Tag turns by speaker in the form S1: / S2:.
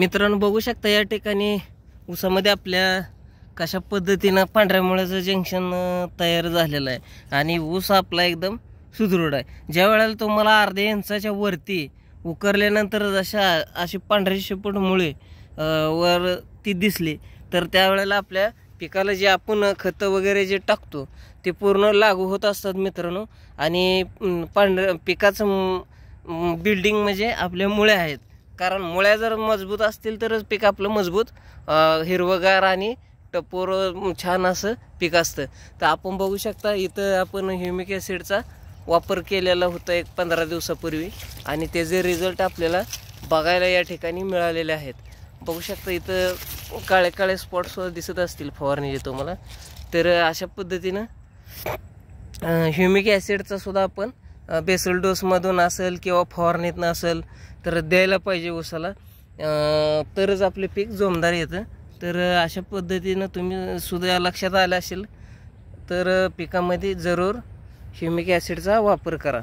S1: मित्रांनो बघू शकता या ठिकाणी ऊसामध्ये आपल्या कशा पद्धतीनं पांढऱ्या मुळ्याचं जंक्शन तयार झालेलं आहे आणि ऊस आपला एकदम सुदृढ आहे ज्या वेळेला तुम्हाला अर्ध्या इंचाच्या वरती उकरल्यानंतर जशा अशी पांढरी शेपूट मुळे वर ती दिसली तर त्यावेळेला आपल्या पिकाला जे आपण खतं वगैरे जे टाकतो ते पूर्ण लागू होत असतात मित्रांनो आणि पांढऱ्या पिकाचं बिल्डिंग म्हणजे आपल्या मुळे आहेत कारण मुळ्या जर मजबूत असतील तरच पीक आपलं मजबूत हिरवगार आणि टपोर छान असं पीक असतं तर आपण बघू शकता इथं आपण ह्युमिक ॲसिडचा वापर केलेला होता एक पंधरा दिवसापूर्वी आणि त्याचे रिझल्ट आपल्याला बघायला या ठिकाणी मिळालेले आहेत बघू शकता इथं काळे काळे स्पॉट्स दिसत असतील फवारणी जे तुम्हाला तर अशा पद्धतीनं ह्युमिक ॲसिडचा सुद्धा आपण बेसल डोसमधून असेल किंवा फवारणीतनं असेल तर द्यायला पाहिजे उसाला तरच आपले पीक जोमदार येतं तर अशा पद्धतीनं तुम्ही सुद्धा लक्षात आलं असेल तर पिकामध्ये जरूर ह्युमिक ॲसिडचा वापर करा